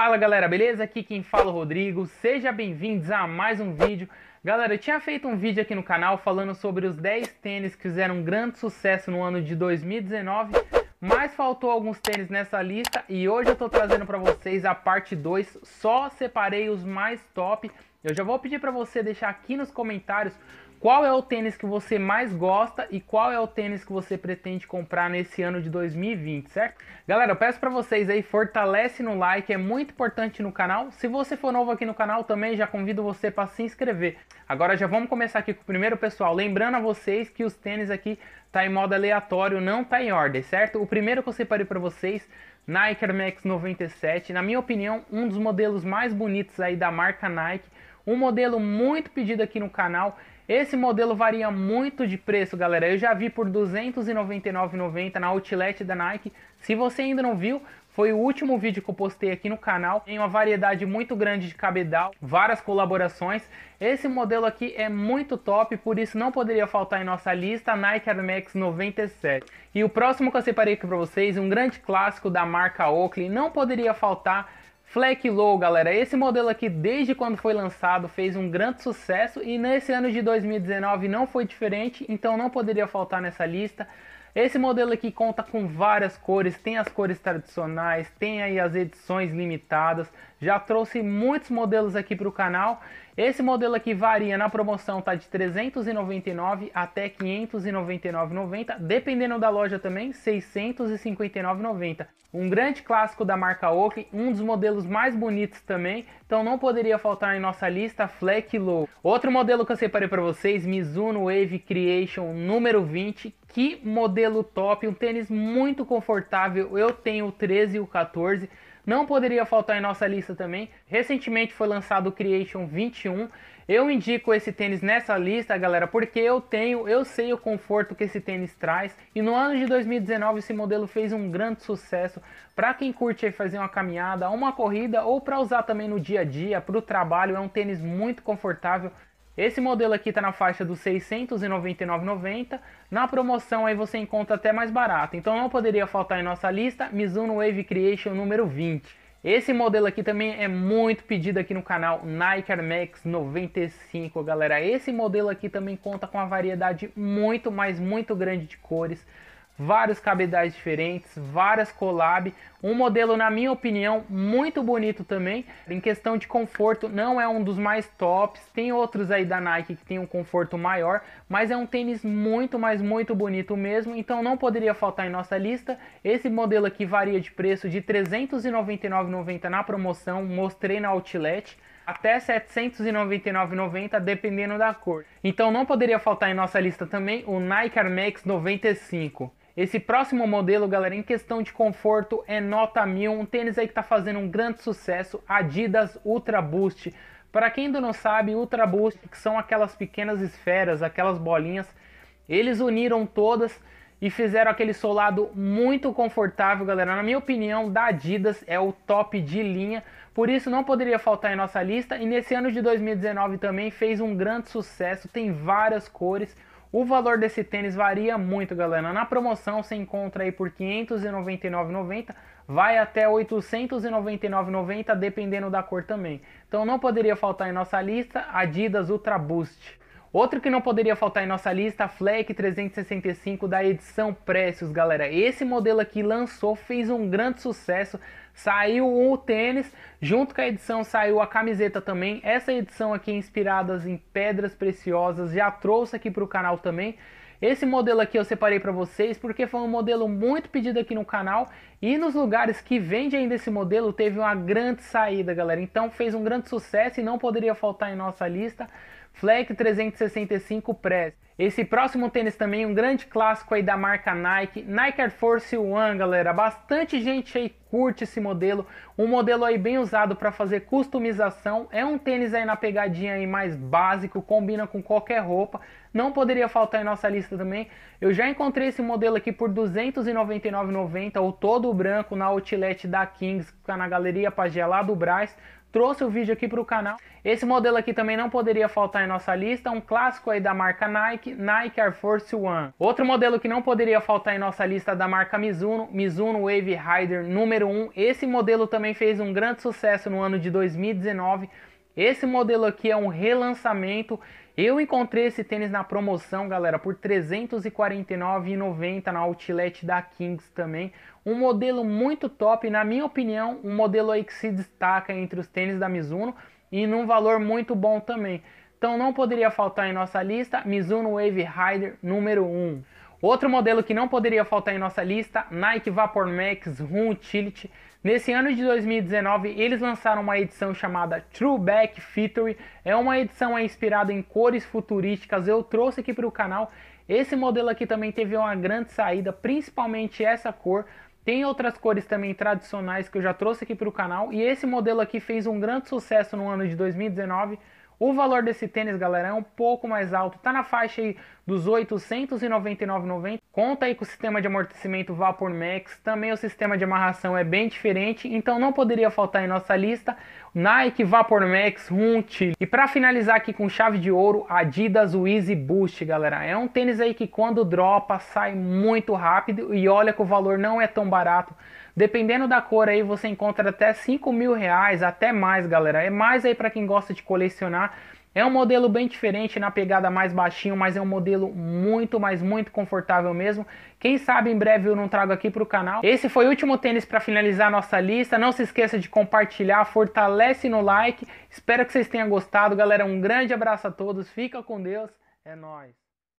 Fala galera, beleza? Aqui quem fala é o Rodrigo, seja bem-vindos a mais um vídeo. Galera, eu tinha feito um vídeo aqui no canal falando sobre os 10 tênis que fizeram um grande sucesso no ano de 2019, mas faltou alguns tênis nessa lista e hoje eu tô trazendo para vocês a parte 2, só separei os mais top. Eu já vou pedir para você deixar aqui nos comentários qual é o tênis que você mais gosta e qual é o tênis que você pretende comprar nesse ano de 2020, certo? Galera, eu peço para vocês aí, fortalece no like, é muito importante no canal. Se você for novo aqui no canal também, já convido você para se inscrever. Agora já vamos começar aqui com o primeiro, pessoal. Lembrando a vocês que os tênis aqui tá em modo aleatório, não tá em ordem, certo? O primeiro que eu separei para vocês, Nike Air Max 97, na minha opinião, um dos modelos mais bonitos aí da marca Nike um modelo muito pedido aqui no canal. Esse modelo varia muito de preço, galera. Eu já vi por R$ 299,90 na Outlet da Nike. Se você ainda não viu, foi o último vídeo que eu postei aqui no canal. Tem uma variedade muito grande de cabedal, várias colaborações. Esse modelo aqui é muito top, por isso não poderia faltar em nossa lista Nike Air Max 97. E o próximo que eu separei aqui para vocês, um grande clássico da marca Oakley, não poderia faltar Fleck Low, galera, esse modelo aqui desde quando foi lançado fez um grande sucesso e nesse ano de 2019 não foi diferente, então não poderia faltar nessa lista. Esse modelo aqui conta com várias cores, tem as cores tradicionais, tem aí as edições limitadas, já trouxe muitos modelos aqui para o canal. Esse modelo aqui varia na promoção, tá de 399 até 599,90, dependendo da loja também, 659,90. Um grande clássico da marca Oakley, um dos modelos mais bonitos também, então não poderia faltar em nossa lista Fleck Low. Outro modelo que eu separei para vocês, Mizuno Wave Creation número 20, que modelo top, um tênis muito confortável. Eu tenho o 13 e o 14. Não poderia faltar em nossa lista também. Recentemente foi lançado o Creation 21. Eu indico esse tênis nessa lista, galera, porque eu tenho, eu sei o conforto que esse tênis traz. E no ano de 2019 esse modelo fez um grande sucesso para quem curte fazer uma caminhada, uma corrida ou para usar também no dia a dia, para o trabalho. É um tênis muito confortável, esse modelo aqui está na faixa dos 699,90. Na promoção aí você encontra até mais barato. Então não poderia faltar em nossa lista Mizuno Wave Creation número 20. Esse modelo aqui também é muito pedido aqui no canal Nike Air Max 95, galera. Esse modelo aqui também conta com uma variedade muito, mas muito grande de cores vários cabedais diferentes, várias collab, um modelo na minha opinião muito bonito também. Em questão de conforto, não é um dos mais tops, tem outros aí da Nike que tem um conforto maior, mas é um tênis muito, mas muito bonito mesmo, então não poderia faltar em nossa lista. Esse modelo aqui varia de preço de 399,90 na promoção, mostrei na Outlet até 799,90 dependendo da cor. Então não poderia faltar em nossa lista também o Nike Air Max 95. Esse próximo modelo, galera, em questão de conforto, é nota mil. Um tênis aí que está fazendo um grande sucesso, Adidas Ultra Boost. Para quem ainda não sabe, Ultra Boost, que são aquelas pequenas esferas, aquelas bolinhas, eles uniram todas e fizeram aquele solado muito confortável, galera. Na minha opinião, da Adidas é o top de linha, por isso não poderia faltar em nossa lista. E nesse ano de 2019 também fez um grande sucesso, tem várias cores. O valor desse tênis varia muito, galera. Na promoção você encontra aí por 599,90, vai até 899,90, dependendo da cor também. Então não poderia faltar em nossa lista Adidas Ultra Boost. Outro que não poderia faltar em nossa lista, a FLEC 365 da edição Precios, galera. Esse modelo aqui lançou, fez um grande sucesso. Saiu o tênis, junto com a edição saiu a camiseta também. Essa edição aqui, inspiradas em pedras preciosas, já trouxe aqui para o canal também. Esse modelo aqui eu separei para vocês porque foi um modelo muito pedido aqui no canal e nos lugares que vende ainda esse modelo teve uma grande saída, galera. Então fez um grande sucesso e não poderia faltar em nossa lista. Fleck 365 Press. Esse próximo tênis também é um grande clássico aí da marca Nike, Nike Air Force One, galera. Bastante gente aí curte esse modelo, um modelo aí bem usado para fazer customização. É um tênis aí na pegadinha aí mais básico, combina com qualquer roupa. Não poderia faltar em nossa lista também. Eu já encontrei esse modelo aqui por 299,90, o todo branco na outlet da Kings, na Galeria Pagé lá do Brás trouxe o vídeo aqui para o canal. Esse modelo aqui também não poderia faltar em nossa lista, um clássico aí da marca Nike, Nike, Nike Air Force One. Outro modelo que não poderia faltar em nossa lista da marca Mizuno, Mizuno Wave Rider número 1. Esse modelo também fez um grande sucesso no ano de 2019. Esse modelo aqui é um relançamento. Eu encontrei esse tênis na promoção, galera, por R$ 349,90 na outlet da Kings também. Um modelo muito top, na minha opinião, um modelo aí que se destaca entre os tênis da Mizuno e num valor muito bom também. Então não poderia faltar em nossa lista Mizuno Wave Rider número 1. Outro modelo que não poderia faltar em nossa lista, Nike Vapor Max Room Utility. Nesse ano de 2019, eles lançaram uma edição chamada True Back Feature. É uma edição é inspirada em cores futurísticas. Eu trouxe aqui para o canal. Esse modelo aqui também teve uma grande saída, principalmente essa cor. Tem outras cores também tradicionais que eu já trouxe aqui para o canal. E esse modelo aqui fez um grande sucesso no ano de 2019. O valor desse tênis, galera, é um pouco mais alto, tá na faixa aí dos 899,90. Conta aí com o sistema de amortecimento Vapor Max, também o sistema de amarração é bem diferente, então não poderia faltar em nossa lista Nike Vapor Max Hunt. E para finalizar aqui com chave de ouro, Adidas Easy Boost, galera. É um tênis aí que quando dropa sai muito rápido e olha que o valor não é tão barato Dependendo da cor aí, você encontra até 5 mil reais, até mais, galera. É mais aí para quem gosta de colecionar. É um modelo bem diferente, na pegada mais baixinho, mas é um modelo muito, mas muito confortável mesmo. Quem sabe em breve eu não trago aqui para o canal. Esse foi o último tênis para finalizar nossa lista. Não se esqueça de compartilhar, fortalece no like. Espero que vocês tenham gostado, galera. Um grande abraço a todos, fica com Deus, é nóis!